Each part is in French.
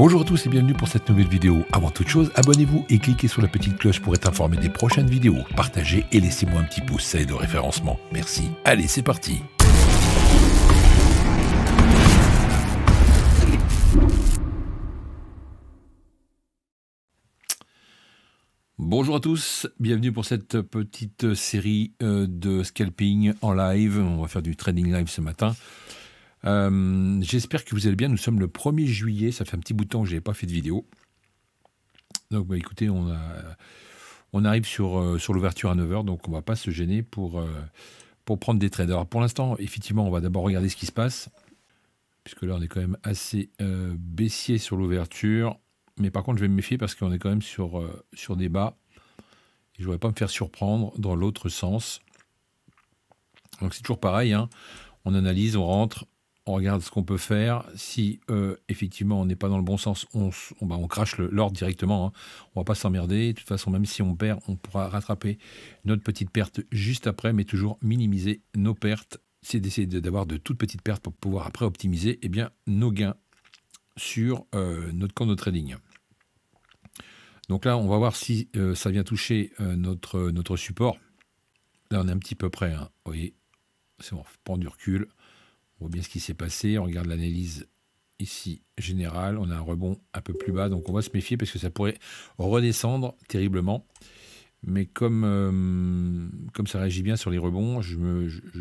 Bonjour à tous et bienvenue pour cette nouvelle vidéo. Avant toute chose, abonnez-vous et cliquez sur la petite cloche pour être informé des prochaines vidéos. Partagez et laissez-moi un petit pouce, ça aide au référencement. Merci. Allez, c'est parti Bonjour à tous, bienvenue pour cette petite série euh, de scalping en live. On va faire du trading live ce matin. Euh, j'espère que vous allez bien. Nous sommes le 1er juillet. Ça fait un petit bout de temps que je n'ai pas fait de vidéo. Donc, bah, écoutez, on, on arrive sur, euh, sur l'ouverture à 9h. Donc, on ne va pas se gêner pour, euh, pour prendre des trades. Alors, pour l'instant, effectivement, on va d'abord regarder ce qui se passe. Puisque là, on est quand même assez baissier sur l'ouverture. Mais par contre, je vais me méfier parce qu'on est quand même sur, sur des bas. je ne voudrais pas me faire surprendre dans l'autre sens. Donc c'est toujours pareil, hein. on analyse, on rentre, on regarde ce qu'on peut faire. Si euh, effectivement on n'est pas dans le bon sens, on, bah, on crache l'ordre directement. Hein. On va pas s'emmerder. De toute façon, même si on perd, on pourra rattraper notre petite perte juste après, mais toujours minimiser nos pertes. C'est d'essayer d'avoir de toutes petites pertes pour pouvoir après optimiser et eh bien, nos gains sur euh, notre camp de trading. Donc là, on va voir si euh, ça vient toucher notre, notre support. Là, on est un petit peu près. Hein. Vous voyez, c'est bon, prend du recul. On voit bien ce qui s'est passé. On regarde l'analyse ici générale. On a un rebond un peu plus bas. Donc on va se méfier parce que ça pourrait redescendre terriblement. Mais comme, euh, comme ça réagit bien sur les rebonds, je,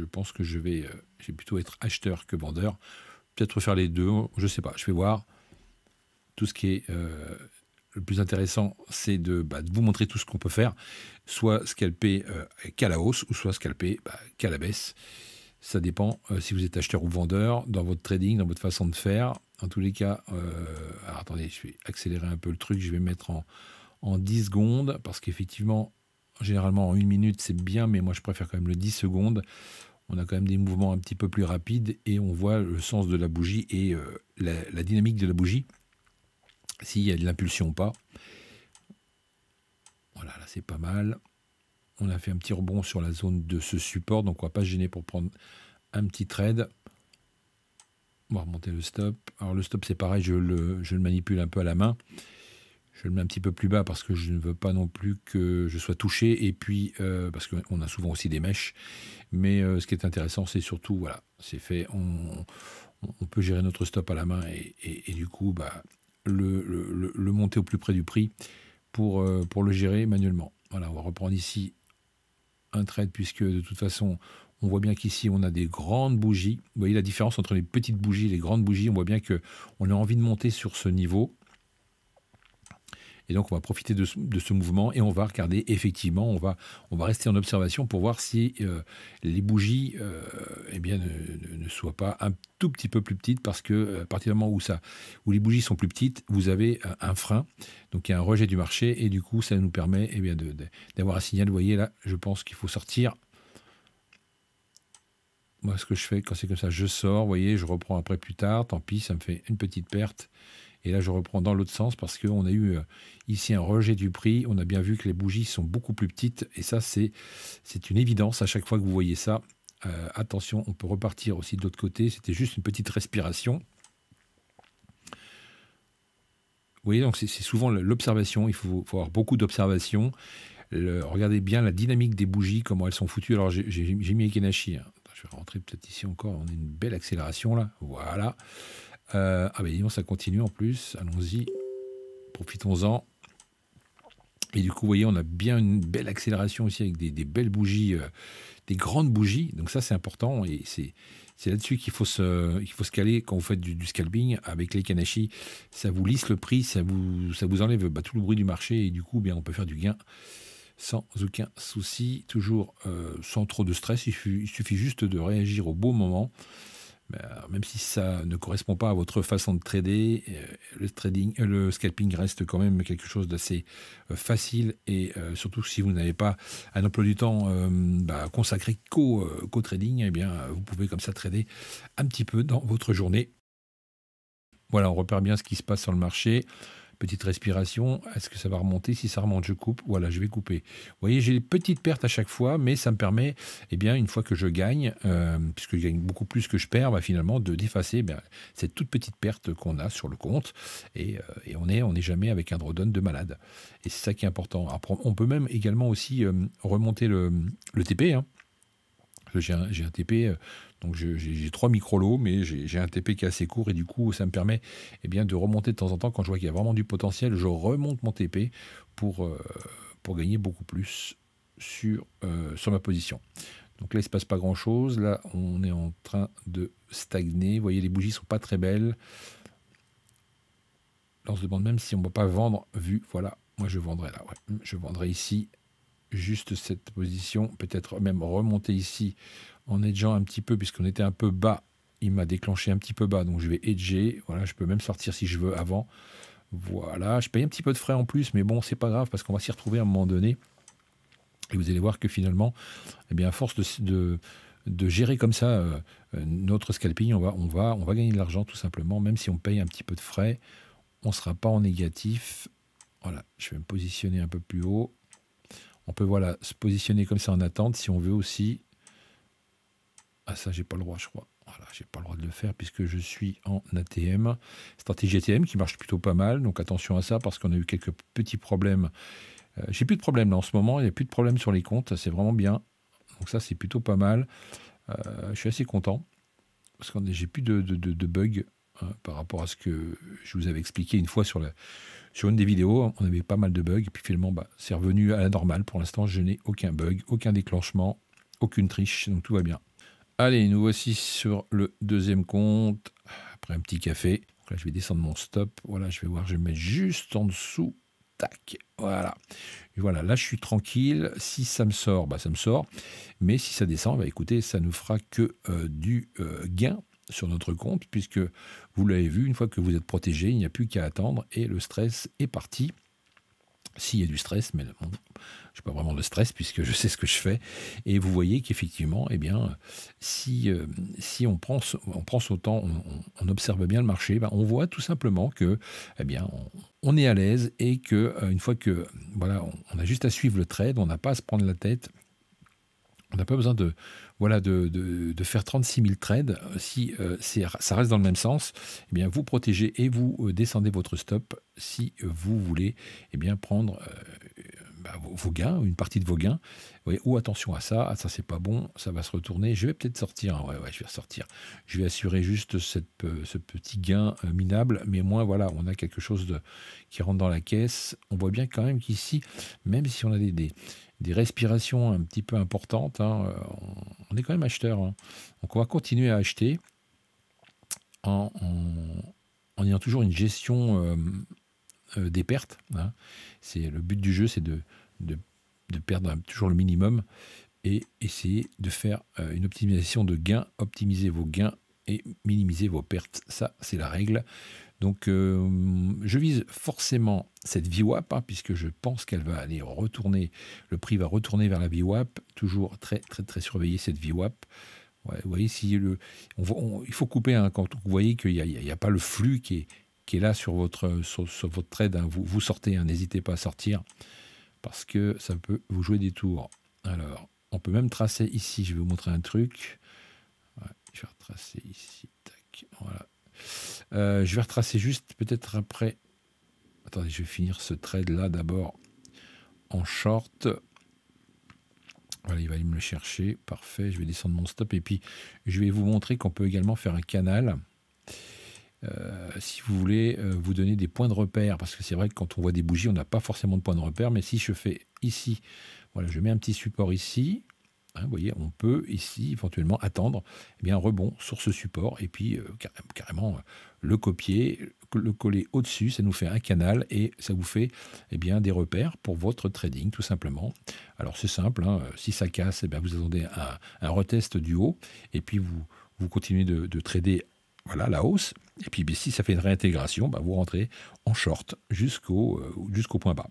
pense que euh, je vais, plutôt être acheteur que vendeur. Peut-être faire les deux, je ne sais pas. Je vais voir. Tout ce qui est euh, le plus intéressant, c'est bah, de, vous montrer tout ce qu'on peut faire, soit scalper qu'à la hausse, ou soit scalper bah, qu'à la baisse. Ça dépend euh, si vous êtes acheteur ou vendeur, dans votre trading, dans votre façon de faire. En tous les cas, euh, attendez, je vais accélérer un peu le truc, je vais mettre en, en 10 secondes, parce qu'effectivement, généralement en une minute c'est bien, mais moi je préfère quand même le 10 secondes. On a quand même des mouvements un petit peu plus rapides et on voit le sens de la bougie et euh, la, la dynamique de la bougie, s'il y a de l'impulsion ou pas. Voilà, là c'est pas mal on a fait un petit rebond sur la zone de ce support, donc on va pas se gêner pour prendre un petit trade. On va remonter le stop. Alors le stop c'est pareil, je le, manipule un peu à la main. Je le mets un petit peu plus bas parce que je ne veux pas non plus que je sois touché. Et puis, euh, parce qu'on a souvent aussi des mèches. Mais euh, ce qui est intéressant, c'est surtout, voilà, c'est fait. On, peut gérer notre stop à la main et, du coup, bah, le, monter au plus près du prix pour, euh, pour le gérer manuellement. Voilà, on va reprendre ici un trade, puisque de toute façon, on voit bien qu'ici, on a des grandes bougies. Vous voyez la différence entre les petites bougies et les grandes bougies. On voit bien que on a envie de monter sur ce niveau. Et donc, on va profiter de ce, mouvement et on va regarder, effectivement, on va, on va rester en observation pour voir si euh, les bougies euh, eh bien, ne, soient pas un tout petit peu plus petites parce que, euh, à partir du moment où, ça, où les bougies sont plus petites, vous avez un, frein. Donc, il y a un rejet du marché et du coup, ça nous permet eh bien, d'avoir un signal. Vous voyez, là, je pense qu'il faut sortir moi, ce que je fais quand c'est comme ça, je sors, vous voyez, je reprends après plus tard, tant pis, ça me fait une petite perte. Et là, je reprends dans l'autre sens parce qu'on a eu euh, ici un rejet du prix. On a bien vu que les bougies sont beaucoup plus petites. Et ça, c'est une évidence. À chaque fois que vous voyez ça, euh, attention, on peut repartir aussi de l'autre côté. C'était juste une petite respiration. Vous voyez, donc c'est souvent l'observation. Il faut, avoir beaucoup d'observation. Regardez bien la dynamique des bougies, comment elles sont foutues. Alors, j'ai mis Ekenashi. Hein. Je vais rentrer peut-être ici encore. On a une belle accélération là. Voilà. Euh, ah ben ça continue en plus. Allons-y. Profitons-en. Et du coup, vous voyez, on a bien une belle accélération aussi avec des, belles bougies, euh, des grandes bougies. Donc ça, c'est important. Et c'est, là-dessus qu'il faut, se, faut caler quand vous faites du, scalping avec les Kanashi. Ça vous lisse le prix, ça vous, ça vous enlève bah, tout le bruit du marché. Et du coup, bien, on peut faire du gain sans aucun souci, toujours euh, sans trop de stress. Il, il suffit juste de réagir au bon moment. Euh, même si ça ne correspond pas à votre façon de trader, euh, le, trading, euh, le scalping reste quand même quelque chose d'assez facile et surtout si vous n'avez pas un emploi du temps bah, consacré qu'au trading, eh bien, vous pouvez comme ça trader un petit peu dans votre journée. Voilà, on repère bien ce qui se passe sur le marché petite respiration, est-ce que ça va remonter Si ça remonte, je coupe, voilà, je vais couper. Vous voyez, j'ai des petites pertes à chaque fois, mais ça me permet, eh bien, une fois que je gagne, euh, puisque je gagne beaucoup plus que je perds, bah, finalement, de d'effacer ben, cette toute petite perte qu'on a sur le compte, et, euh, on n'est on est jamais avec un drawdown de malade. Et c'est ça qui est important. on peut même également aussi euh, remonter le, TP, hein. J'ai un, TP, donc j'ai trois micro-lots, mais j'ai un TP qui est assez court et du coup ça me permet eh bien, de remonter de temps en temps. Quand je vois qu'il y a vraiment du potentiel, je remonte mon TP pour, euh, pour gagner beaucoup plus sur, euh, sur ma position. Donc là, il ne se passe pas grand-chose. Là, on est en train de stagner. Vous voyez, les bougies sont pas très belles. Là, on se demande même si on ne peut pas vendre vu. Voilà, moi je vendrais là. Je vendrais ici juste cette position, peut-être même remonter ici en edgeant un petit peu, puisqu'on était un peu bas. Il m'a déclenché un petit peu bas, donc je vais edger. Voilà, je peux même sortir si je veux avant. Voilà, je paye un petit peu de frais en plus, mais bon, c'est pas grave parce qu'on va s'y retrouver à un moment donné. Et vous allez voir que finalement, eh bien, à force de, de, gérer comme ça euh, notre scalping, on va, on va, on va gagner de l'argent tout simplement, même si on paye un petit peu de frais, on ne sera pas en négatif. Voilà, je vais me positionner un peu plus haut. On peut voilà, se positionner comme ça en attente si on veut aussi. Ah ça, j'ai pas le droit, je crois. Voilà, j'ai pas le droit de le faire puisque je suis en ATM. Stratégie ATM qui marche plutôt pas mal, donc attention à ça parce qu'on a eu quelques petits problèmes. Euh, j'ai plus de problèmes là en ce moment, il n'y a plus de problème sur les comptes, c'est vraiment bien. Donc ça, c'est plutôt pas mal. Euh, je suis assez content parce que j'ai plus de bugs. Euh, par rapport à ce que je vous avais expliqué une fois sur, une des vidéos. Hein, on avait pas mal de bugs, et puis finalement, bah, c'est revenu à la normale. Pour l'instant, je n'ai aucun bug, aucun déclenchement, aucune triche, donc tout va bien. Allez, nous voici sur le deuxième compte, après un petit café. là, je vais descendre mon stop. Voilà, je vais voir, je vais mettre juste en dessous. Tac, voilà. voilà, là je suis tranquille. Si ça me sort, bah, ça me sort. Mais si ça descend, bah, écoutez, ça ne fera que euh, du euh, gain sur notre compte, puisque vous l'avez vu, une fois que vous êtes protégé, il n'y a plus qu'à attendre et le stress est parti. S'il y a du stress, mais je n'ai pas vraiment de stress puisque je sais ce que je fais. Et vous voyez qu'effectivement, eh bien, si, euh, si on, prend, on prend son temps, on, observe bien le marché, ben, on voit tout simplement que, eh bien, on, est à l'aise et qu'une euh, fois que voilà, on a juste à suivre le trade, on n'a pas à se prendre la tête on n'a pas besoin de, voilà, de, faire 36 000 trades. Si euh, ça reste dans le même sens, eh bien, vous protégez et vous euh, descendez votre stop si euh, vous voulez eh bien, prendre bah, vos gains, une partie de vos gains. ou oh, attention à ça, ah, ça c'est pas bon, ça va se retourner. Je vais peut-être sortir, hein. je vais ressortir. Je vais assurer juste cette, euh, ce petit gain euh, minable, mais moins, voilà, on a quelque chose qui rentre dans la caisse. On voit bien quand même qu'ici, même si on a des, respirations un petit peu importantes, hein, euh, on, est quand même acheteur. Hein. Donc on va continuer à acheter en, ayant toujours une gestion. Euh, des pertes. Hein. C'est le but du jeu, c'est de, de, perdre toujours le minimum et essayer de faire euh, une optimisation de gains, optimiser vos gains et minimiser vos pertes. Ça, c'est la règle. Donc, euh, je vise forcément cette VWAP, hein, puisque je pense qu'elle va aller retourner, le prix va retourner vers la VWAP. Toujours très, très, très surveiller cette VWAP. vous voyez, si le, il faut couper hein, quand vous voyez qu'il n'y a, pas le flux qui est, qui est là sur votre, sur, votre trade. Hein. Vous, vous sortez, hein. n'hésitez pas à sortir parce que ça peut vous jouer des tours. Alors, on peut même tracer ici. Je vais vous montrer un truc. je vais retracer ici. voilà. Euh, je vais retracer juste peut-être après. Attendez, je vais finir ce trade là d'abord en short. Voilà, il va aller me le chercher. Parfait. Je vais descendre mon stop et puis je vais vous montrer qu'on peut également faire un canal. Euh, si vous voulez euh, vous donner des points de repère, parce que c'est vrai que quand on voit des bougies, on n'a pas forcément de points de repère, mais si je fais ici, voilà, je mets un petit support ici, hein, vous voyez, on peut ici éventuellement attendre et eh bien, un rebond sur ce support, et puis euh, carrément le copier, le coller au-dessus, ça nous fait un canal, et ça vous fait eh bien, des repères pour votre trading, tout simplement. Alors c'est simple, hein, si ça casse, et eh bien, vous attendez un, retest du haut, et puis vous, vous continuez de, de trader voilà, la hausse, et puis si ça fait une réintégration, bah, vous rentrez en short jusqu'au euh, point bas.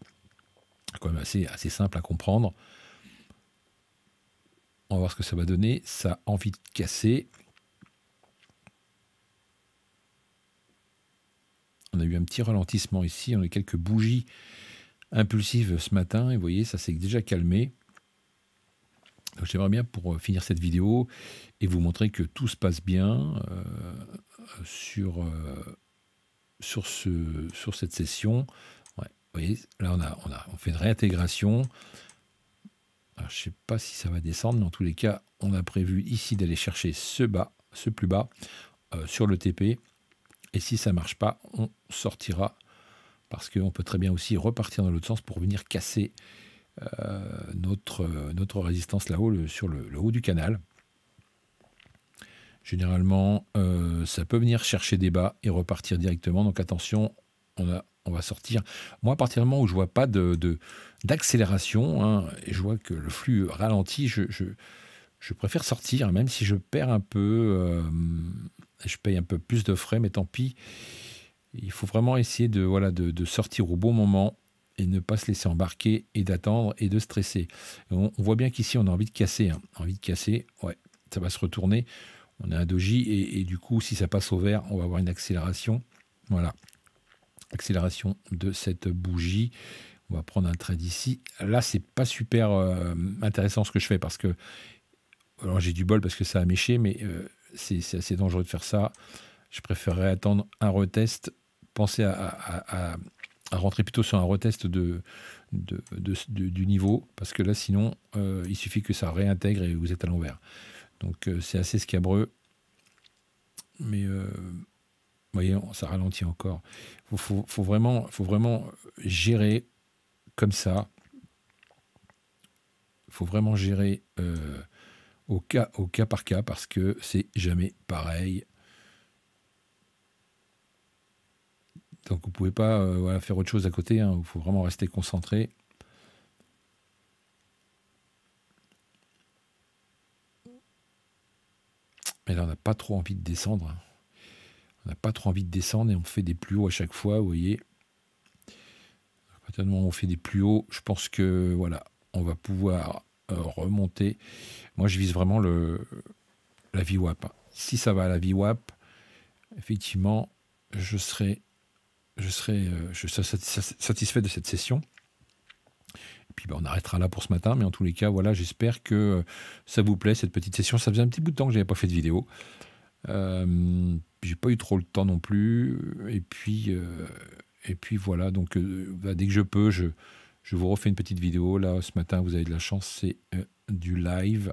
Quand même assez, assez simple à comprendre. On va voir ce que ça va donner. Ça a envie de casser. On a eu un petit ralentissement ici. On a eu quelques bougies impulsives ce matin. Et vous voyez, ça s'est déjà calmé j'aimerais bien pour euh, finir cette vidéo et vous montrer que tout se passe bien euh, sur, euh, sur, ce, sur cette session. vous voyez, là on, a, on, a, on fait une réintégration. je ne sais pas si ça va descendre, mais en tous les cas, on a prévu ici d'aller chercher ce bas, ce plus bas, sur le TP. Et si ça ne marche pas, on sortira parce qu'on peut très bien aussi repartir dans l'autre sens pour venir casser euh, notre, euh, notre résistance là-haut, sur le, haut du canal. Généralement, euh, ça peut venir chercher des bas et repartir directement. Donc attention, on, va sortir. Moi, à partir du moment où je vois pas d'accélération, de, d'accélération hein, et je vois que le flux ralentit, je, je, préfère sortir, hein, même si je perds un peu, je paye un peu plus de frais, mais tant pis. Il faut vraiment essayer de, voilà, de sortir au bon moment et ne pas se laisser embarquer et d'attendre et de stresser. On, voit bien qu'ici, on a envie de casser. Hein. Envie de casser, ouais, ça va se retourner. On a un doji et, du coup, si ça passe au vert, on va avoir une accélération. Voilà, accélération de cette bougie. On va prendre un trade ici. Là, c'est pas super euh, intéressant ce que je fais parce que alors j'ai du bol parce que ça a méché, mais euh, c'est assez dangereux de faire ça. Je préférerais attendre un retest, penser à, à rentrer plutôt sur un retest de, du niveau, parce que là, sinon, euh, il suffit que ça réintègre et vous êtes à l'envers. Donc, euh, c'est assez scabreux. Mais, euh, voyez, ça ralentit encore. faut, vraiment, faut vraiment gérer comme ça. faut vraiment gérer au, cas, au cas par cas, parce que c'est jamais pareil. Donc vous ne pouvez pas euh, faire autre chose à côté, hein. il faut vraiment rester concentré. Mais là, on n'a pas trop envie de descendre. Hein. On n'a pas trop envie de descendre et on fait des plus hauts à chaque fois, vous voyez. Maintenant, on fait des plus hauts, je pense que voilà, on va pouvoir euh, remonter. Moi, je vise vraiment le, la VWAP. Si ça va à la VWAP, effectivement, je serai je serai, euh, satisfait de cette session. Et puis ben, on arrêtera là pour ce matin, mais en tous les cas, voilà, j'espère que euh, ça vous plaît cette petite session. Ça faisait un petit bout de temps que j'avais pas fait de vidéo. Euh, j'ai pas eu trop le temps non plus. Et puis, et puis voilà, donc bah, dès que je peux, je, je vous refais une petite vidéo. Là, ce matin, vous avez de la chance, c'est du live.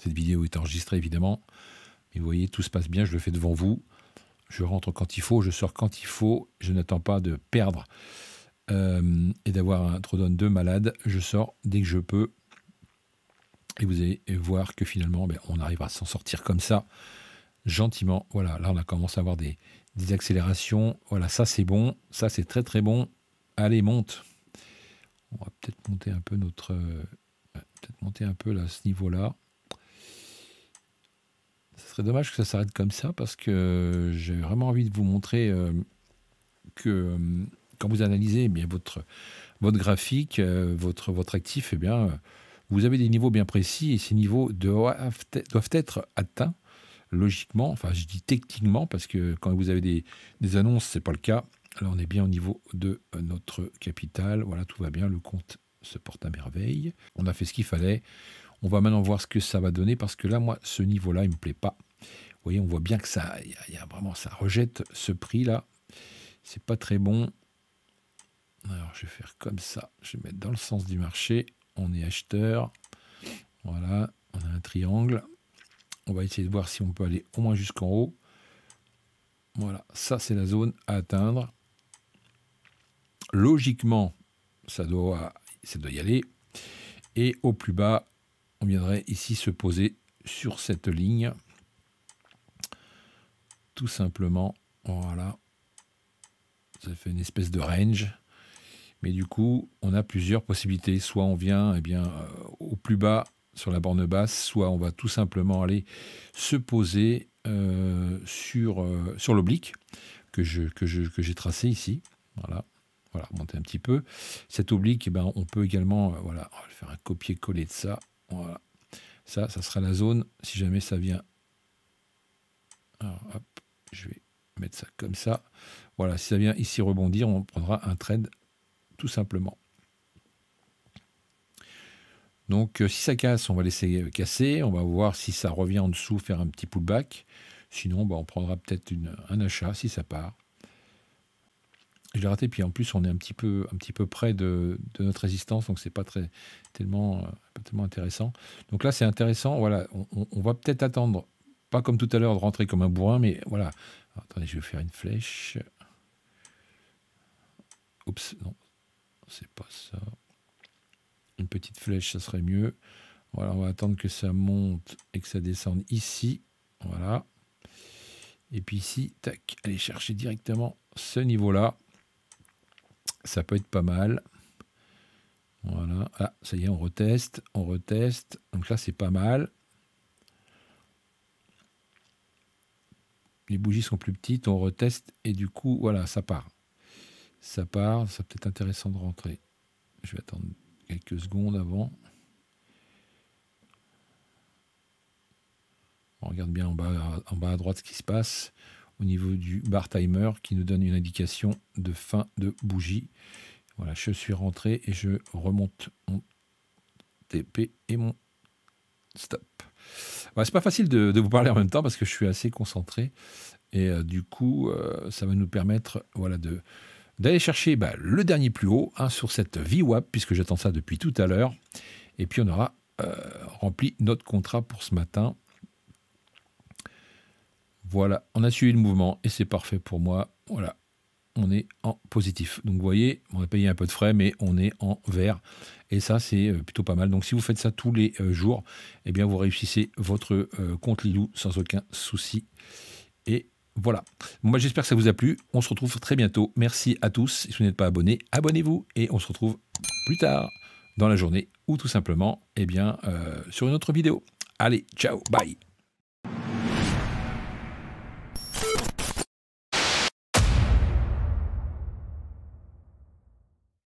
Cette vidéo est enregistrée évidemment. Mais vous voyez, tout se passe bien, je le fais devant vous je rentre quand il faut, je sors quand il faut, je n'attends pas de perdre euh, et d'avoir un Trodon de malade, je sors dès que je peux. Et vous allez voir que finalement, ben, on arrive à s'en sortir comme ça, gentiment. Voilà, là on a commencé à avoir des, accélérations. Voilà, ça c'est bon, ça c'est très très bon. Allez, monte. On va peut-être monter un peu notre... Euh, peut-être monter un peu là, ce niveau-là. Ce serait dommage que ça s'arrête comme ça parce que j'ai vraiment envie de vous montrer euh, que euh, quand vous analysez eh bien, votre, votre graphique, euh, votre, votre actif, eh bien, vous avez des niveaux bien précis et ces niveaux doivent, être atteints logiquement, enfin je dis techniquement parce que quand vous avez des, des annonces, ce n'est pas le cas. Alors on est bien au niveau de notre capital. Voilà, tout va bien. Le compte se porte à merveille. On a fait ce qu'il fallait. On va maintenant voir ce que ça va donner parce que là, moi, ce niveau-là, il me plaît pas. Vous voyez, on voit bien que ça, il vraiment, ça rejette ce prix-là. C'est pas très bon. Alors, je vais faire comme ça. Je vais mettre dans le sens du marché. On est acheteur. Voilà, on a un triangle. On va essayer de voir si on peut aller au moins jusqu'en haut. Voilà, ça c'est la zone à atteindre. Logiquement, ça doit, ça doit y aller. Et au plus bas, on viendrait ici se poser sur cette ligne. Tout simplement, voilà. Ça fait une espèce de range. Mais du coup, on a plusieurs possibilités. Soit on vient et eh bien, euh, au plus bas sur la borne basse, soit on va tout simplement aller se poser euh, sur, euh, sur l'oblique que je, que je, tracé ici. Voilà. Voilà, monter un petit peu. Cet oblique, et eh ben, on peut également, voilà, faire un copier-coller de ça. Voilà. Ça, ça sera la zone si jamais ça vient. je vais mettre ça comme ça. Voilà, si ça vient ici rebondir, on prendra un trade tout simplement. Donc, euh, si ça casse, on va laisser casser. On va voir si ça revient en dessous, faire un petit pullback. Sinon, bah, on prendra peut-être un achat si ça part je l'ai raté. Puis en plus, on est un petit peu, un petit peu près de, notre résistance, donc c'est pas très tellement, euh, pas tellement intéressant. Donc là, c'est intéressant. Voilà, on, va peut-être attendre, pas comme tout à l'heure de rentrer comme un bourrin, mais voilà. attendez, je vais faire une flèche. Oups, non, c'est pas ça. Une petite flèche, ça serait mieux. Voilà, on va attendre que ça monte et que ça descende ici. Voilà. Et puis ici, tac, aller chercher directement ce niveau-là. Ça peut être pas mal. Voilà. Ah, ça y est, on reteste, on reteste. Donc là, c'est pas mal. Les bougies sont plus petites, on reteste et du coup, voilà, ça part. Ça part, ça peut être intéressant de rentrer. Je vais attendre quelques secondes avant. On regarde bien en bas, en bas à droite ce qui se passe au niveau du bar timer qui nous donne une indication de fin de bougie. Voilà, je suis rentré et je remonte mon TP et mon stop. c'est pas facile de, vous parler en même temps parce que je suis assez concentré et euh, du coup euh, ça va nous permettre voilà de d'aller chercher bah, le dernier plus haut hein, sur cette VWAP puisque j'attends ça depuis tout à l'heure et puis on aura euh, rempli notre contrat pour ce matin voilà, on a suivi le mouvement et c'est parfait pour moi. Voilà, on est en positif. Donc vous voyez, on a payé un peu de frais, mais on est en vert. Et ça, c'est euh, plutôt pas mal. Donc si vous faites ça tous les euh, jours, eh bien vous réussissez votre euh, compte Lilou sans aucun souci. Et voilà. Moi, j'espère que ça vous a plu. On se retrouve très bientôt. Merci à tous. Si vous n'êtes pas abonné, abonnez-vous. Et on se retrouve plus tard dans la journée ou tout simplement eh bien, sur une autre vidéo. Allez, ciao, bye